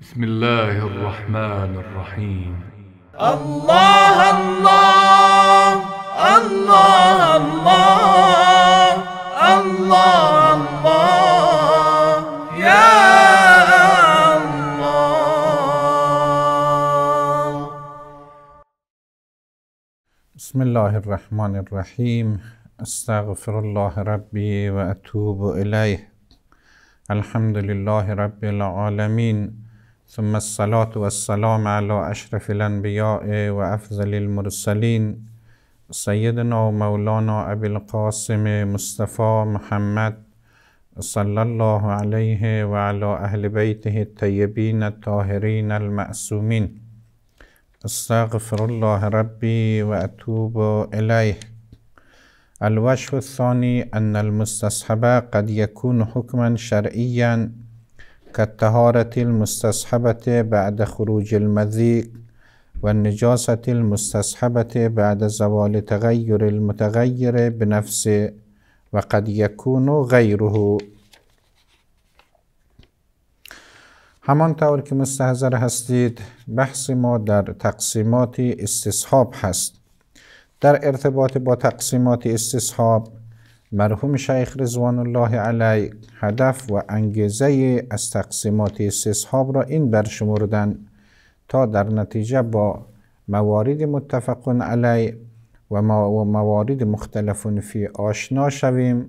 بسم الله الرحمن الرحيم الله الله الله الله الله الله يا الله بسم الله الرحمن الرحيم استغفر الله ربي واتوب اليه الحمد لله رب العالمين ثم الصلاة والسلام على أشرف الأنبياء وأفضل المرسلين سيدنا ومولانا أبي القاسم مصطفى محمد صلى الله عليه وعلى أهل بيته الطيبين الطاهرين المأسومين استغفر الله ربي وأتوب إليه الوجه الثاني أن المستصحب قد يكون حكما شرعيا كالطهارة المستصحبة بعد خروج المذيق والنجاسة المستصحبة بعد زوال تغير المتغير بنفسه وقد يكون غیره همانطور که مستحضر هستید بحث ما در تقسیمات استصحاب هست در ارتباط با تقسیمات استصحاب مرحوم شیخ رضوان الله علی هدف و انگیزه از تقسیمات سسحاب را این برشمردن تا در نتیجه با موارد متفق علی و موارد مختلف فی آشنا شویم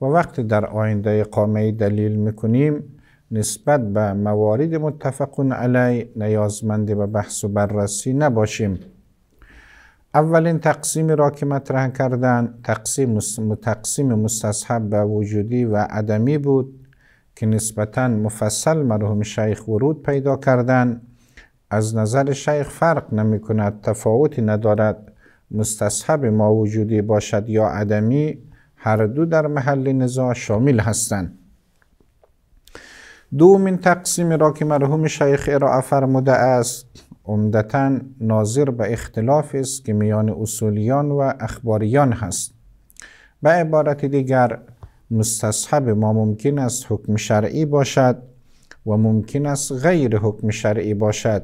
و وقت در آینده قامه دلیل میکنیم نسبت به موارد متفق علی نیازمند به بحث و بررسی نباشیم اولین تقسیمی را که مطرح کردن تقسیم, متقسیم مستصحب به وجودی و عدمی بود که نسبتا مفصل مرحوم شیخ ورود پیدا کردن از نظر شیخ فرق نمی کند تفاوتی ندارد مستصحب ما وجودی باشد یا عدمی هر دو در محل نزاع شامل هستند دومین تقسیمی را که مرحوم شیخ ارائه فرموده است عمدتا ناظر به اختلاف است که میان اصولیان و اخباریان هست به عبارت دیگر مستصحب ما ممکن است حکم شرعی باشد و ممکن است غیر حکم شرعی باشد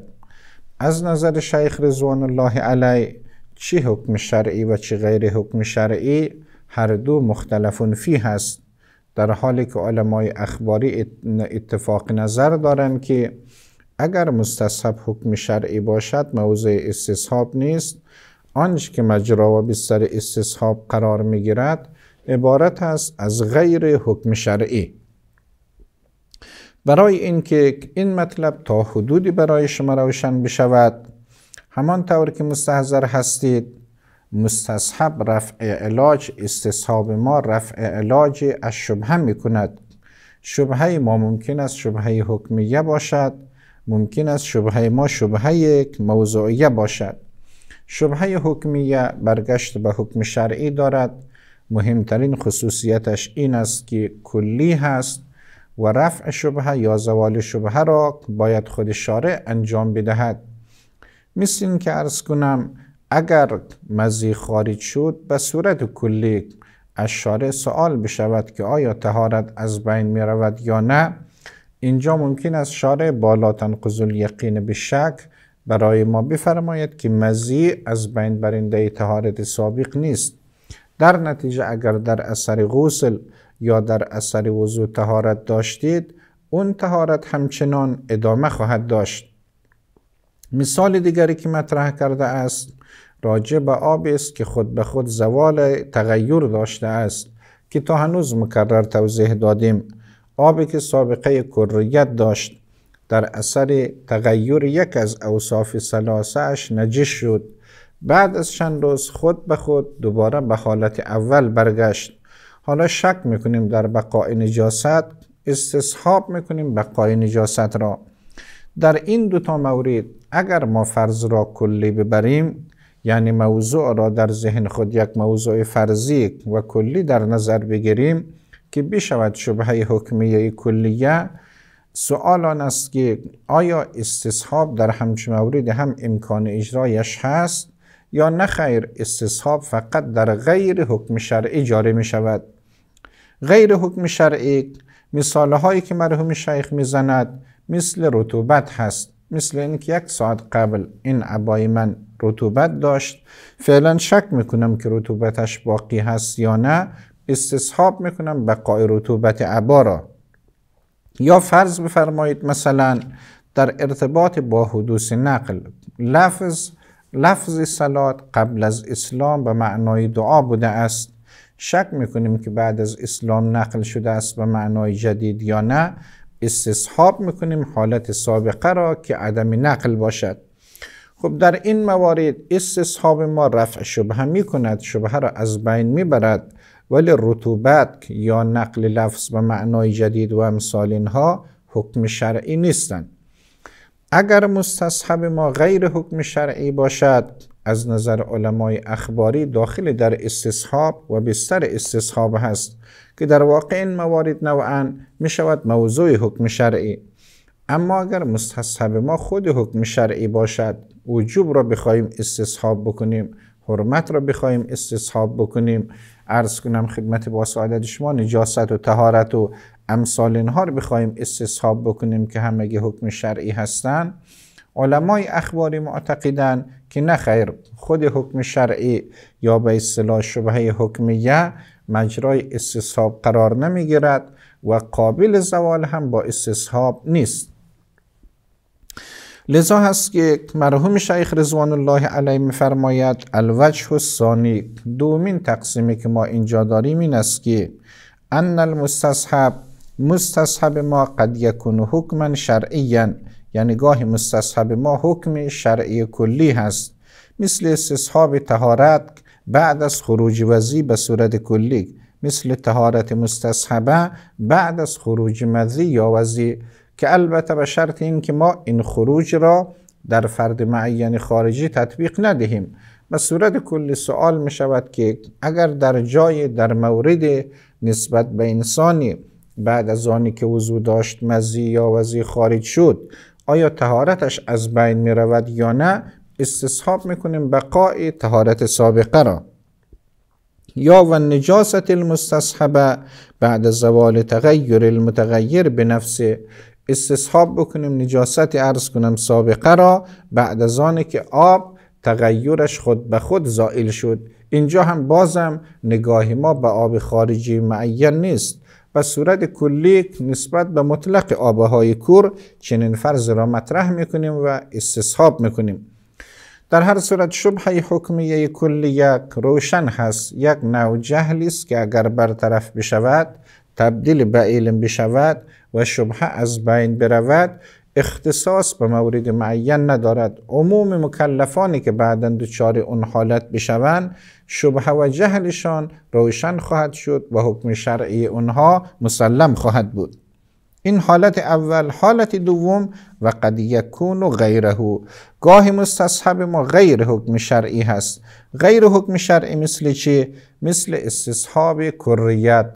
از نظر شیخ رضوان الله علی چه حکم شرعی و چی غیر حکم شرعی هر دو مختلف فی هست در حالی که علمای اخباری اتفاق نظر دارند که اگر مستصحب حکم شرعی باشد موضع استصحاب نیست آنچه که مجرا و بستر استصحاب قرار میگیرد، عبارت است از غیر حکم شرعی برای اینکه این مطلب تا حدودی برای شما روشن بشود همان طور که مستحضر هستید مستصحب رفع علاج استصحاب ما رفع علاج از شبهه می کند شبهه ما ممکن است شبهه حکمیه باشد ممکن است شبهه ما شبهه یک موضوعیه باشد شبهه حکمیه برگشت به حکم شرعی دارد مهمترین خصوصیتش این است که کلی هست و رفع شبهه یا زوال شبهه را باید خود شارع انجام بدهد مثل این که ارز کنم اگر مزی خارج شد به صورت کلی از شارع سوال بشود که آیا تهارت از بین می رود یا نه اینجا ممکن است شارع بالا تنقض یقین به شک برای ما بفرماید که مزی از بین برنده تهارت سابق نیست در نتیجه اگر در اثر غسل یا در اثر وضو تهارت داشتید اون تهارت همچنان ادامه خواهد داشت مثال دیگری که مطرح کرده است راجع به آب است که خود به خود زوال تغییر داشته است که تا هنوز مکرر توضیح دادیم آبی که سابقه کریت داشت در اثر تغییر یک از اوصاف سلاسهش نجش شد بعد از چند روز خود به خود دوباره به حالت اول برگشت حالا شک میکنیم در بقای نجاست استصحاب میکنیم بقای نجاست را در این دوتا مورد اگر ما فرض را کلی ببریم یعنی موضوع را در ذهن خود یک موضوع فرضی و کلی در نظر بگیریم که بشود شبه حکمیه کلیه سوال آن است که آیا استصحاب در همچه مورد هم امکان اجرایش هست یا نه خیر استصحاب فقط در غیر حکم شرعی جاری می شود غیر حکم شرعی مثاله هایی که مرحوم شیخ میزند مثل رطوبت هست مثل اینکه یک ساعت قبل این عبای من رطوبت داشت فعلا شک میکنم که رطوبتش باقی هست یا نه استصحاب میکنم بقای رطوبت عبا را یا فرض بفرمایید مثلا در ارتباط با حدوث نقل لفظ لفظ سلات قبل از اسلام به معنای دعا بوده است شک میکنیم که بعد از اسلام نقل شده است به معنای جدید یا نه استصحاب میکنیم حالت سابقه را که عدم نقل باشد خب در این موارد استصحاب ما رفع شبهه میکند شبهه را از بین میبرد ولی رطوبت یا نقل لفظ به معنای جدید و امثال اینها حکم شرعی نیستند اگر مستصحب ما غیر حکم شرعی باشد از نظر علمای اخباری داخل در استصحاب و بستر استصحاب هست که در واقع این موارد نوعا می شود موضوع حکم شرعی اما اگر مستصحب ما خود حکم شرعی باشد وجوب را بخواهیم استصحاب بکنیم حرمت را بخوایم استصحاب بکنیم عرض کنم خدمت با سعادت شما نجاست و تهارت و امثال اینها را بخوایم استصحاب بکنیم که همگی حکم شرعی هستند علمای اخباری معتقدن که نه خیر خود حکم شرعی یا به اصطلاح شبهه حکمیه مجرای استصحاب قرار نمیگیرد و قابل زوال هم با استصحاب نیست لذا هست که مرحوم شیخ رضوان الله علیه میفرماید الوجه الثانی دومین تقسیمی که ما اینجا داریم این است که ان المستصحب مستصحب ما قد یکون حکما شرعیا یعنی گاهی مستصحب ما حکم شرعی کلی هست مثل استصحاب تهارت بعد از خروج وزی به صورت کلی مثل تهارت مستصحبه بعد از خروج مذی یا وزی که البته به شرط این که ما این خروج را در فرد معین خارجی تطبیق ندهیم به صورت کلی سوال می شود که اگر در جای در مورد نسبت به انسانی بعد از آنی که وضو داشت مزی یا وزی خارج شد آیا تهارتش از بین می رود یا نه استصحاب میکنیم بقای تهارت سابقه را یا و نجاست المستصحبه بعد زوال تغییر المتغیر به نفسه استصحاب بکنیم نجاست ارز کنم سابقه را بعد از آن که آب تغییرش خود به خود زائل شد اینجا هم بازم نگاه ما به آب خارجی معین نیست و صورت کلی نسبت به مطلق آبهای کور چنین فرض را مطرح میکنیم و استصحاب میکنیم در هر صورت شبهه حکمیه کلی یک روشن هست یک نوع جهلی است که اگر برطرف بشود تبدیل به علم بشود و شبهه از بین برود اختصاص به مورد معین ندارد عموم مکلفانی که بعدا دچار اون حالت بشوند شبهه و جهلشان روشن خواهد شد و حکم شرعی اونها مسلم خواهد بود این حالت اول حالت دوم و قد یکون و غیره گاه مستصحب ما غیر حکم شرعی هست غیر حکم شرعی مثل چی مثل استصحاب کریت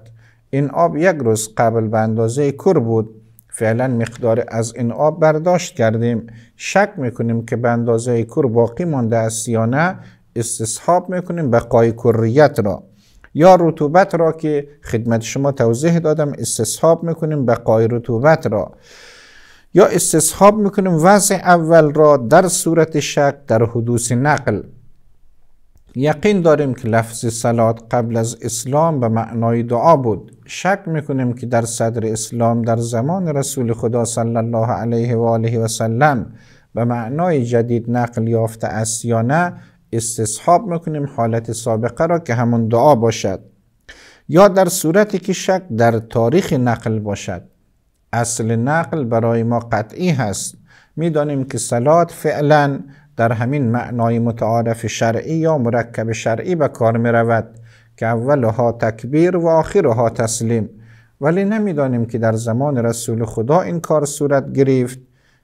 این آب یک روز قبل به اندازه کور بود فعلا مقدار از این آب برداشت کردیم شک میکنیم که به اندازه کور باقی مانده است یا نه استصحاب میکنیم بقای کریت را یا رطوبت را که خدمت شما توضیح دادم استصحاب میکنیم بقای رطوبت را یا استصحاب میکنیم وضع اول را در صورت شک در حدوث نقل یقین داریم که لفظ سلات قبل از اسلام به معنای دعا بود شک میکنیم که در صدر اسلام در زمان رسول خدا صلی الله علیه و آله و سلم به معنای جدید نقل یافته است یا نه استصحاب میکنیم حالت سابقه را که همون دعا باشد یا در صورتی که شک در تاریخ نقل باشد اصل نقل برای ما قطعی هست میدانیم که سلات فعلا در همین معنای متعارف شرعی یا مرکب شرعی به کار می رود که اولها تکبیر و آخرها تسلیم ولی نمیدانیم که در زمان رسول خدا این کار صورت گرفت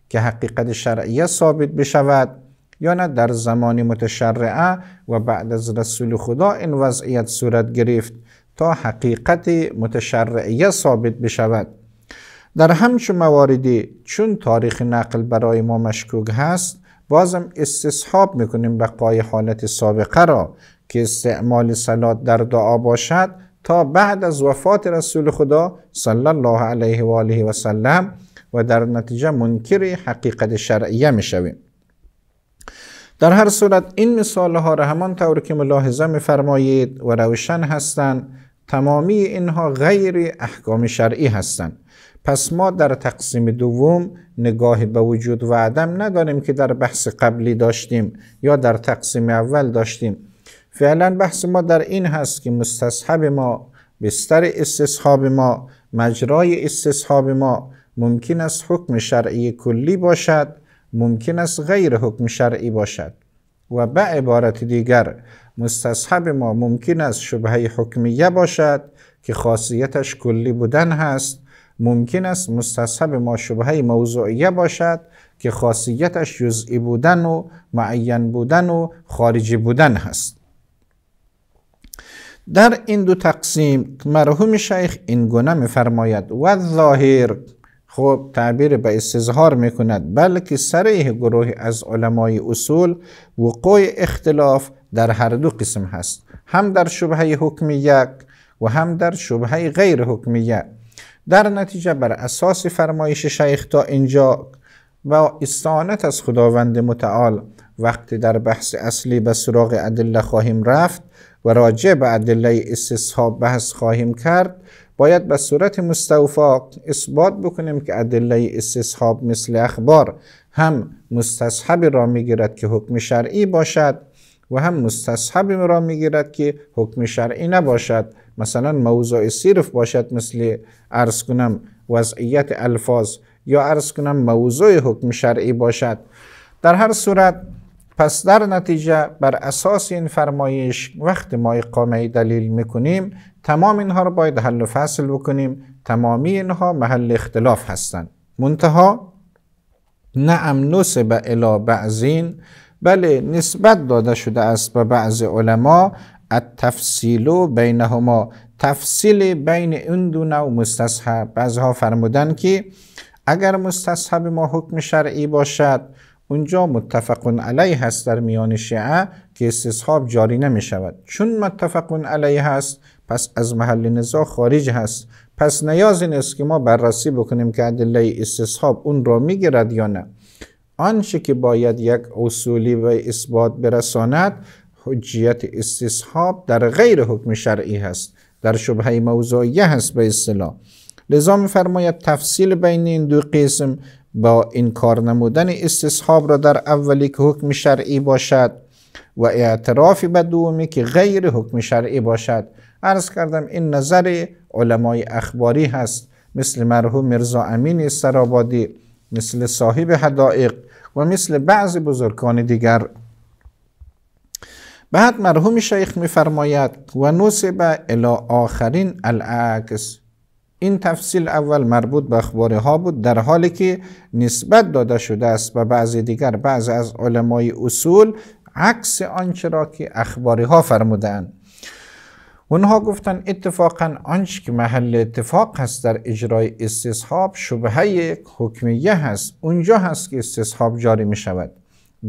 که حقیقت شرعیه ثابت بشود یا نه در زمان متشرعه و بعد از رسول خدا این وضعیت صورت گرفت تا حقیقت متشرعیه ثابت بشود در همچون مواردی چون تاریخ نقل برای ما مشکوک هست بازم استصحاب میکنیم بقای حالت سابقه را که استعمال سلات در دعا باشد تا بعد از وفات رسول خدا صلی الله علیه و آله و سلم و در نتیجه منکر حقیقت شرعیه میشویم در هر صورت این مثال ها را همان طور که ملاحظه میفرمایید و روشن هستند تمامی اینها غیر احکام شرعی هستند پس ما در تقسیم دوم نگاه به وجود و عدم نداریم که در بحث قبلی داشتیم یا در تقسیم اول داشتیم فعلا بحث ما در این هست که مستصحب ما بستر استصحاب ما مجرای استصحاب ما ممکن است حکم شرعی کلی باشد ممکن است غیر حکم شرعی باشد و به عبارت دیگر مستصحب ما ممکن است شبهه حکمیه باشد که خاصیتش کلی بودن هست ممکن است مستصحب ما شبهه موضوعیه باشد که خاصیتش جزئی بودن و معین بودن و خارجی بودن هست در این دو تقسیم مرحوم شیخ این گونه میفرماید و ظاهر خب تعبیر به استظهار می کند بلکه سریح گروه از علمای اصول وقوع اختلاف در هر دو قسم هست هم در شبهه حکم یک و هم در شبهه غیر حکم در نتیجه بر اساس فرمایش شیخ تا اینجا و استعانت از خداوند متعال وقتی در بحث اصلی به سراغ ادله خواهیم رفت و راجع به ادله استصحاب بحث خواهیم کرد باید به صورت مستوفا اثبات بکنیم که ادله استصحاب مثل اخبار هم مستصحب را میگیرد که حکم شرعی باشد و هم مستصحب را میگیرد که حکم شرعی نباشد مثلا موضوع صرف باشد مثل ارز کنم وضعیت الفاظ یا ارز کنم موضوع حکم شرعی باشد در هر صورت پس در نتیجه بر اساس این فرمایش وقت ما اقامه دلیل میکنیم تمام اینها رو باید حل و فصل بکنیم تمامی اینها محل اختلاف هستند منتها نه امنوس الى بعضین بله نسبت داده شده است به بعض علما التفصیل بینهما تفصیل بین این دو نوع مستصحب بعضها فرمودن که اگر مستصحب ما حکم شرعی باشد اونجا متفقون علیه هست در میان شیعه که استصحاب جاری نمی شود چون متفقون علیه هست پس از محل نزاع خارج هست پس نیاز این است که ما بررسی بکنیم که عدله استصحاب اون را میگیرد یا نه آنچه که باید یک اصولی و اثبات برساند حجیت استصحاب در غیر حکم شرعی هست در شبهه موضوعیه هست به اصطلاح لذا میفرماید تفصیل بین این دو قسم با انکار نمودن استصحاب را در اولی که حکم شرعی باشد و اعترافی به دومی که غیر حکم شرعی باشد عرض کردم این نظر علمای اخباری هست مثل مرحوم مرزا امین سرابادی مثل صاحب حدائق و مثل بعض بزرگان دیگر بعد مرحوم شیخ میفرماید و نصب الی آخرین العکس این تفصیل اول مربوط به اخباره ها بود در حالی که نسبت داده شده است به بعضی دیگر بعض از علمای اصول عکس آنچه را که اخباری ها فرمودند اونها گفتن اتفاقا آنچه که محل اتفاق هست در اجرای استصحاب شبهه حکمیه هست اونجا هست که استصحاب جاری می شود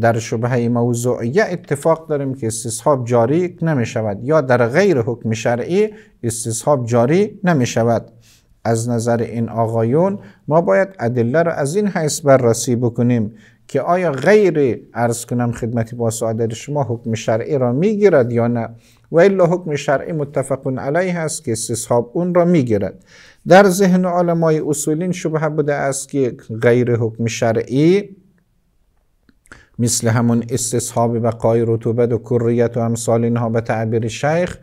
در شبهه موضوعیه اتفاق داریم که استصحاب جاری نمی شود یا در غیر حکم شرعی استصحاب جاری نمی شود از نظر این آقایون ما باید ادله را از این حیث بررسی بکنیم که آیا غیر ارز کنم خدمت با سعادت شما حکم شرعی را میگیرد یا نه و الا حکم شرعی متفقون علیه است که استصحاب اون را میگیرد در ذهن علمای اصولین شبهه بوده است که غیر حکم شرعی مثل همون استصحاب بقای رتوبت و کریت و امثال اینها به تعبیر شیخ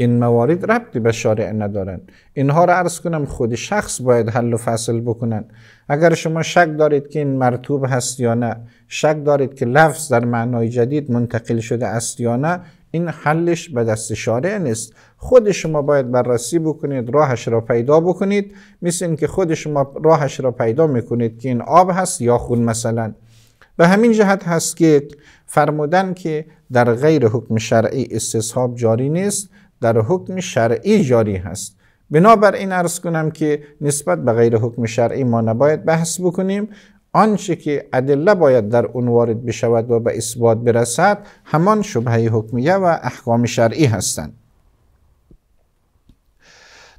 این موارد ربطی به شارع ندارن اینها را عرض کنم خود شخص باید حل و فصل بکنن اگر شما شک دارید که این مرتوب هست یا نه شک دارید که لفظ در معنای جدید منتقل شده است یا نه این حلش به دست شارع نیست خود شما باید بررسی بکنید راهش را پیدا بکنید مثل که خود شما راهش را پیدا میکنید که این آب هست یا خون مثلا به همین جهت هست که فرمودن که در غیر حکم شرعی استصحاب جاری نیست در حکم شرعی جاری هست بنابراین عرض کنم که نسبت به غیر حکم شرعی ما نباید بحث بکنیم آنچه که ادله باید در اون وارد بشود و به اثبات برسد همان شبهه حکمیه و احکام شرعی هستند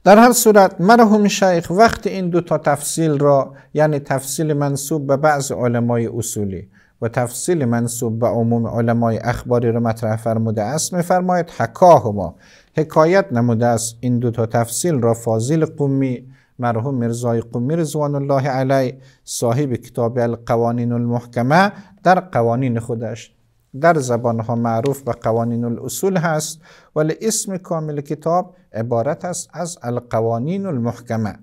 در هر صورت مرحوم شیخ وقت این دو تا تفصیل را یعنی تفصیل منصوب به بعض علمای اصولی و تفصیل منصوب به عموم علمای اخباری رو مطرح فرموده است میفرماید حکاهما حکایت نموده است این دو تا تفصیل را فاضل قمی مرحوم مرزای قمی رضوان الله علی صاحب کتاب القوانین المحکمه در قوانین خودش در زبان ها معروف به قوانین الاصول هست ولی اسم کامل کتاب عبارت است از القوانین المحکمه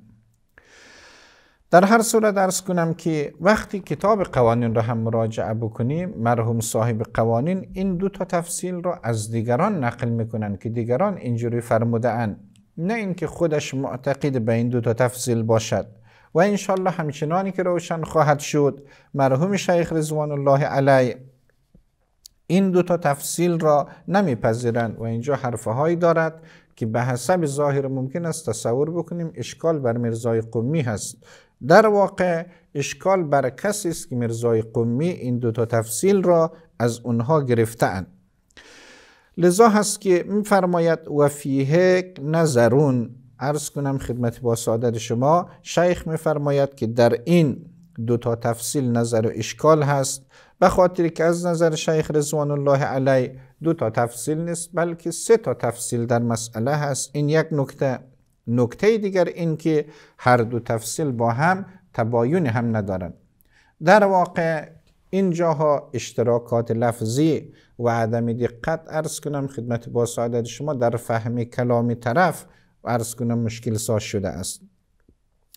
در هر صورت درس کنم که وقتی کتاب قوانین را هم مراجعه بکنیم مرحوم صاحب قوانین این دو تا تفصیل را از دیگران نقل میکنن که دیگران اینجوری فرموده اند نه اینکه خودش معتقد به این دو تا تفصیل باشد و انشالله همچنانی که روشن خواهد شد مرحوم شیخ رضوان الله علیه این دو تا تفصیل را نمیپذیرند و اینجا هایی دارد که به حسب ظاهر ممکن است تصور بکنیم اشکال بر مرزای قمی هست در واقع اشکال بر کسی است که میرزای قمی این دو تا تفصیل را از اونها گرفتهاند لذا هست که میفرماید و فیه نظرون عرض کنم خدمت با سعادت شما شیخ میفرماید که در این دو تا تفصیل نظر و اشکال هست به خاطر که از نظر شیخ رضوان الله علی دو تا تفصیل نیست بلکه سه تا تفصیل در مسئله هست این یک نکته نکته دیگر این که هر دو تفصیل با هم تباین هم ندارن در واقع اینجاها اشتراکات لفظی و عدم دقت ارز کنم خدمت با سعادت شما در فهم کلامی طرف ارز کنم مشکل ساز شده است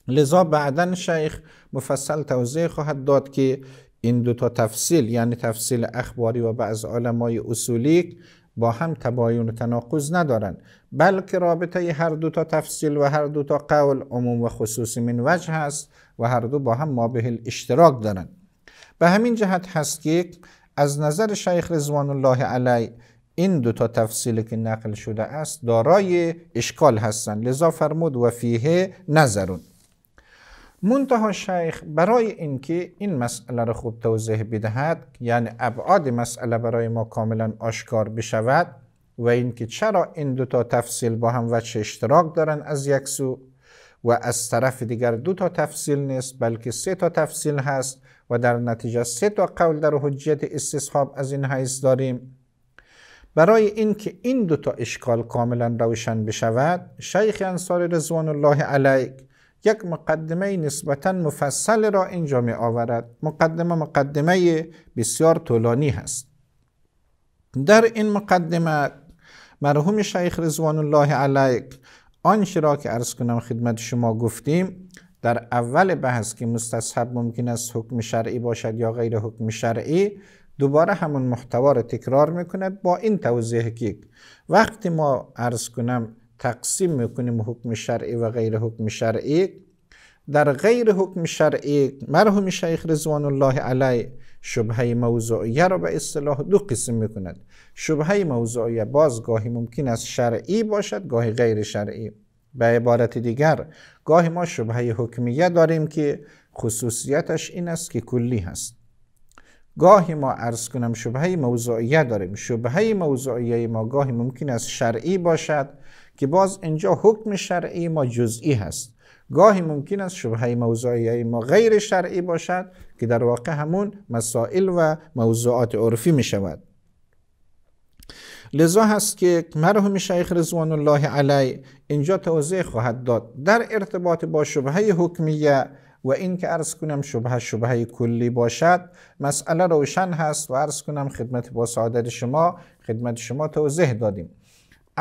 لذا بعدا شیخ مفصل توضیح خواهد داد که این دو تا تفصیل یعنی تفصیل اخباری و بعض علمای اصولی با هم تباین و تناقض ندارند بلکه رابطه هر دو تا تفصیل و هر دو تا قول عموم و خصوصی من وجه هست و هر دو با هم به اشتراک دارن. به همین جهت هست که از نظر شیخ رضوان الله علی این دو تا تفصیل که نقل شده است دارای اشکال هستند لذا فرمود و فیه نظرون منتها شیخ برای اینکه این مسئله را خوب توضیح بدهد یعنی ابعاد مسئله برای ما کاملا آشکار بشود و اینکه چرا این دوتا تفصیل با هم وچه اشتراک دارند از یک سو و از طرف دیگر دو تا تفصیل نیست بلکه سه تا تفصیل هست و در نتیجه سه تا قول در حجیت استصحاب از این حیث داریم برای اینکه این دو تا اشکال کاملا روشن بشود شیخ انصاری رضوان الله علیه یک مقدمه نسبتا مفصل را اینجا می آورد مقدمه مقدمه بسیار طولانی هست در این مقدمه مرحوم شیخ رضوان الله علیک آنچه را که عرض کنم خدمت شما گفتیم در اول بحث که مستصحب ممکن است حکم شرعی باشد یا غیر حکم شرعی دوباره همون محتوا را تکرار میکند با این توضیح که وقتی ما عرض کنم تقسیم میکنیم حکم شرعی و غیر حکم شرعی در غیر حکم شرعی مرحوم شیخ رضوان الله علی شبهه موضوعیه را به اصطلاح دو قسم میکند شبهه موضوعیه باز گاهی ممکن است شرعی باشد گاهی غیر شرعی به عبارت دیگر گاهی ما شبهه حکمیه داریم که خصوصیتش این است که کلی هست گاهی ما عرض کنم شبهه موضوعیه داریم شبهه موضوعیه ما گاهی ممکن است شرعی باشد که باز اینجا حکم شرعی ما جزئی هست گاهی ممکن است شبهه موضوعی ما غیر شرعی باشد که در واقع همون مسائل و موضوعات عرفی می شود لذا هست که مرحوم شیخ رضوان الله علی اینجا توضیح خواهد داد در ارتباط با شبهه حکمیه و این که عرض کنم شبهه شبهه کلی باشد مسئله روشن هست و عرض کنم خدمت با سعادت شما خدمت شما توضیح دادیم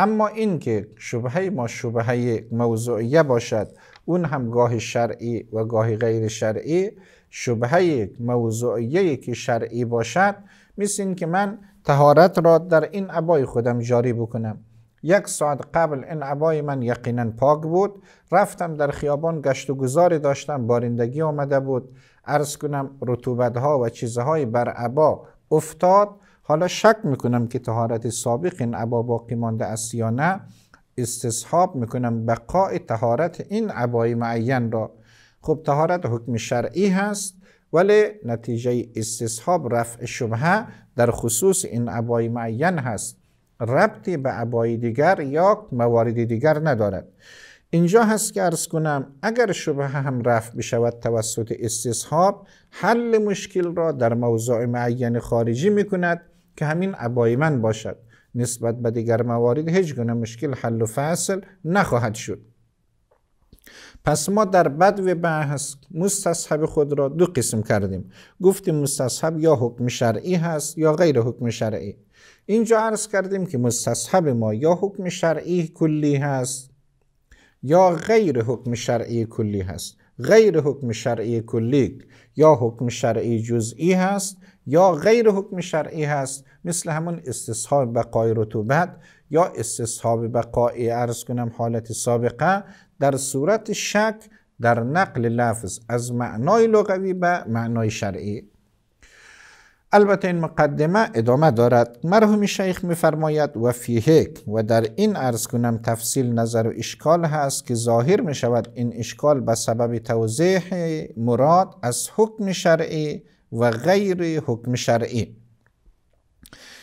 اما این که شبهه ما شبهه موضوعیه باشد اون هم گاه شرعی و گاهی غیر شرعی شبهه موضوعیه که شرعی باشد مثل این که من تهارت را در این عبای خودم جاری بکنم یک ساعت قبل این عبای من یقینا پاک بود رفتم در خیابان گشت و گذاری داشتم بارندگی آمده بود عرض کنم رطوبت ها و چیزهای بر عبا افتاد حالا شک میکنم که تهارت سابق این عبا باقی مانده است یا نه استصحاب میکنم بقای تهارت این عبای معین را خب تهارت حکم شرعی هست ولی نتیجه استصحاب رفع شبهه در خصوص این عبای معین هست ربطی به عبای دیگر یا موارد دیگر ندارد اینجا هست که ارز کنم اگر شبه هم رفع بشود توسط استصحاب حل مشکل را در موضوع معین خارجی می کند که همین عبای من باشد نسبت به دیگر موارد هیچ گونه مشکل حل و فصل نخواهد شد پس ما در بدو بحث مستصحب خود را دو قسم کردیم گفتیم مستصحب یا حکم شرعی هست یا غیر حکم شرعی اینجا عرض کردیم که مستصحب ما یا حکم شرعی کلی هست یا غیر حکم شرعی کلی هست غیر حکم شرعی کلی یا حکم شرعی جزئی هست یا غیر حکم شرعی هست مثل همون استصحاب بقای رطوبت یا استصحاب بقای ارز کنم حالت سابقه در صورت شک در نقل لفظ از معنای لغوی به معنای شرعی البته این مقدمه ادامه دارد مرحوم شیخ میفرماید و فیهک و در این ارز کنم تفصیل نظر و اشکال هست که ظاهر می شود این اشکال به سبب توضیح مراد از حکم شرعی و غیر حکم شرعی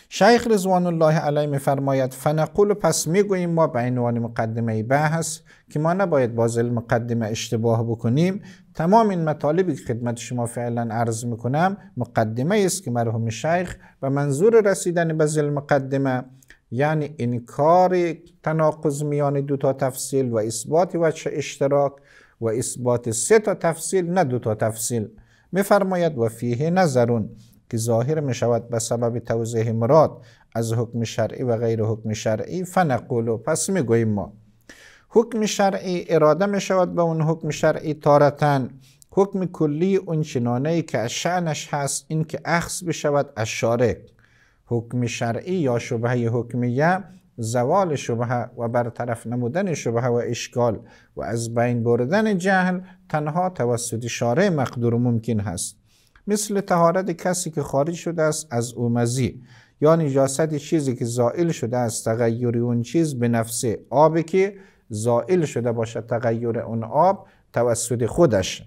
شیخ رضوان الله علیه میفرماید فنقول پس میگوییم ما به عنوان مقدمه بحث که ما نباید باز مقدمه اشتباه بکنیم تمام این مطالبی که خدمت شما فعلا عرض میکنم مقدمه است که مرحوم شیخ و منظور رسیدن به مقدمه یعنی انکار تناقض میان دو تا تفصیل و اثبات وجه اشتراک و اثبات سه تا تفصیل نه دو تا تفصیل میفرماید و فیه نظرون که ظاهر می شود به سبب توضیح مراد از حکم شرعی و غیر حکم شرعی فنقولو پس میگوییم ما حکم شرعی اراده می شود به اون حکم شرعی تارتن حکم کلی اون چنانه ای که از شعنش هست این که اخص بشود از شارع حکم شرعی یا شبهه حکمیه زوال شبهه و برطرف نمودن شبهه و اشکال و از بین بردن جهل تنها توسط شارع مقدور ممکن هست مثل تهارت کسی که خارج شده است از اومزی یا نجاست چیزی که زائل شده است تغییر اون چیز به نفس آبی که زائل شده باشد تغییر اون آب توسط خودش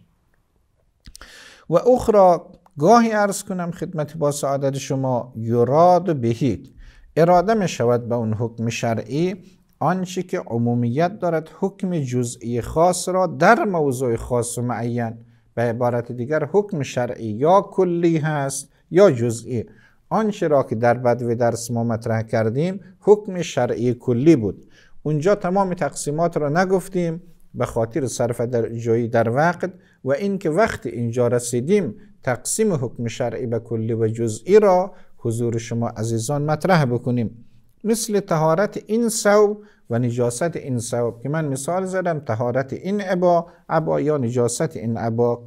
و اخرى گاهی ارز کنم خدمت با سعادت شما یراد بهید اراده می شود به اون حکم شرعی آنچه که عمومیت دارد حکم جزئی خاص را در موضوع خاص و معین به عبارت دیگر حکم شرعی یا کلی هست یا جزئی آنچه را که در بدو درس ما مطرح کردیم حکم شرعی کلی بود اونجا تمام تقسیمات را نگفتیم به خاطر صرف در جایی در وقت و اینکه وقتی اینجا رسیدیم تقسیم حکم شرعی به کلی و جزئی را حضور شما عزیزان مطرح بکنیم مثل تهارت این سوب و نجاست این سوب که من مثال زدم تهارت این عبا عبا یا نجاست این عبا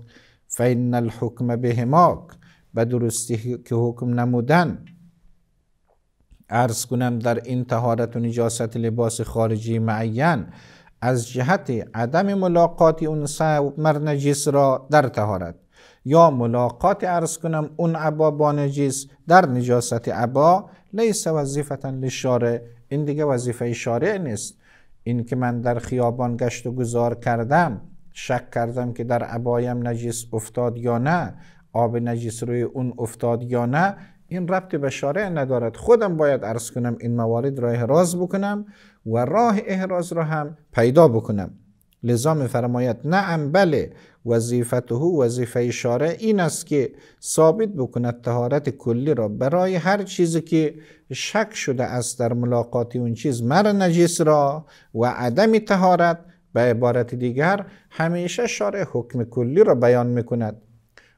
فین الحکم بهماک به درستی که حکم نمودن ارز کنم در این تهارت و نجاست لباس خارجی معین از جهت عدم ملاقات اون سوب مرنجیس را در تهارت یا ملاقات عرض کنم اون عبا با نجیس در نجاست عبا لیس وظیفتا لشاره این دیگه وظیفه شارع نیست این که من در خیابان گشت و گذار کردم شک کردم که در عبایم نجیس افتاد یا نه آب نجیس روی اون افتاد یا نه این ربط به شارع ندارد خودم باید عرض کنم این موارد را احراز بکنم و راه احراز را هم پیدا بکنم لذا میفرماید نعم بله وظیفته وظیفه اشاره این است که ثابت بکند تهارت کلی را برای هر چیزی که شک شده است در ملاقات اون چیز مر نجیس را و عدم تهارت به عبارت دیگر همیشه شارع حکم کلی را بیان کند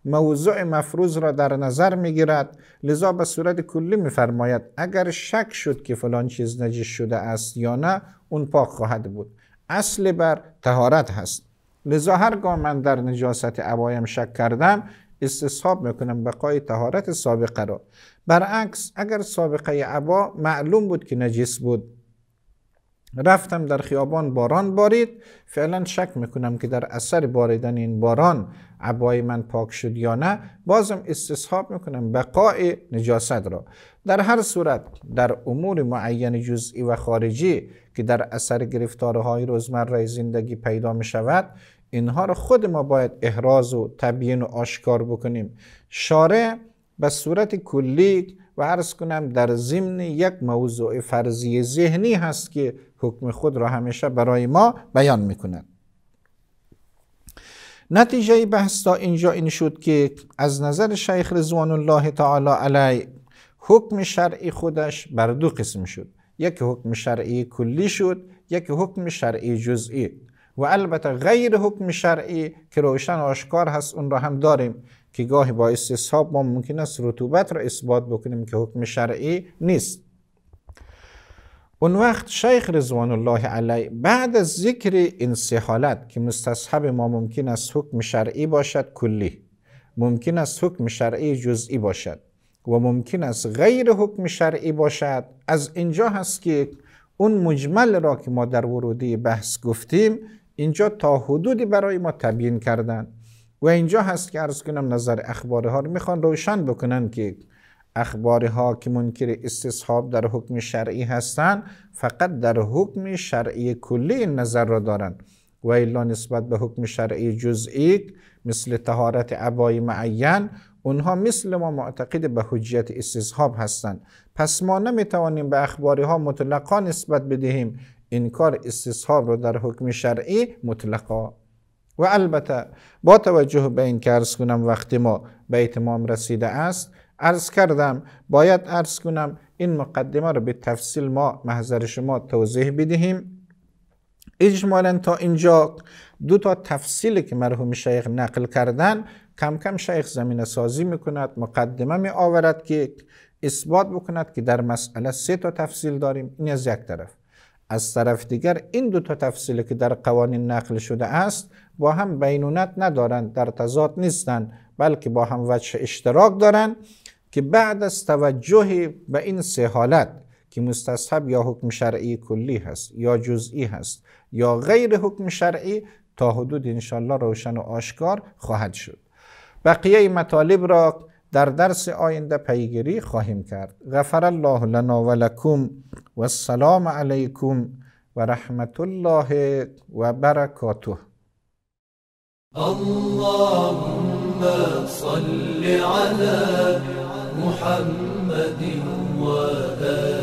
موضوع مفروض را در نظر می گیرد لذا به صورت کلی میفرماید اگر شک شد که فلان چیز نجیس شده است یا نه اون پاک خواهد بود اصل بر تهارت هست لذا هرگاه من در نجاست عبایم شک کردم استصحاب میکنم بقای تهارت سابقه را برعکس اگر سابقه عبا معلوم بود که نجس بود رفتم در خیابان باران بارید فعلا شک میکنم که در اثر باریدن این باران عبای من پاک شد یا نه بازم استصحاب میکنم بقای نجاست را در هر صورت در امور معین جزئی و خارجی که در اثر گرفتارهای روزمره زندگی پیدا می شود اینها رو خود ما باید احراز و تبیین و آشکار بکنیم شارع به صورت کلی و عرض کنم در ضمن یک موضوع فرضی ذهنی هست که حکم خود را همیشه برای ما بیان میکند نتیجه بحث تا اینجا این شد که از نظر شیخ رضوان الله تعالی علی حکم شرعی خودش بر دو قسم شد یک حکم شرعی کلی شد یک حکم شرعی جزئی و البته غیر حکم شرعی که روشن آشکار هست اون را هم داریم که گاهی با استصحاب ما ممکن است رطوبت را اثبات بکنیم که حکم شرعی نیست اون وقت شیخ رضوان الله علیه بعد از ذکر این سه حالت که مستصحب ما ممکن است حکم شرعی باشد کلی ممکن است حکم شرعی جزئی باشد و ممکن است غیر حکم شرعی باشد از اینجا هست که اون مجمل را که ما در ورودی بحث گفتیم اینجا تا حدودی برای ما تبیین کردن و اینجا هست که ارز کنم نظر اخباره ها رو میخوان روشن بکنن که اخباری ها که منکر استصحاب در حکم شرعی هستند فقط در حکم شرعی کلی نظر را دارند و الا نسبت به حکم شرعی جزئی مثل تهارت عبای معین اونها مثل ما معتقد به حجیت استصحاب هستند پس ما نمیتوانیم به اخباری ها مطلقا نسبت بدهیم این کار استصحاب رو در حکم شرعی مطلقا و البته با توجه به این که ارز کنم وقتی ما به اتمام رسیده است ارز کردم باید ارز کنم این مقدمه رو به تفصیل ما محضر شما توضیح بدهیم اجمالا تا اینجا دو تا تفصیلی که مرحوم شیخ نقل کردن کم کم شیخ زمین سازی میکند مقدمه می آورد که اثبات بکند که در مسئله سه تا تفصیل داریم این از یک طرف از طرف دیگر این دو تا تفصیلی که در قوانین نقل شده است با هم بینونت ندارند در تضاد نیستند بلکه با هم وجه اشتراک دارند که بعد از توجه به این سه حالت که مستصحب یا حکم شرعی کلی هست یا جزئی هست یا غیر حکم شرعی تا حدود انشالله روشن و آشکار خواهد شد بقیه مطالب را در درس آینده پیگیری خواهیم کرد غفر الله لنا و لکم و السلام علیکم و رحمت الله و برکاته اللهم صل علی محمد و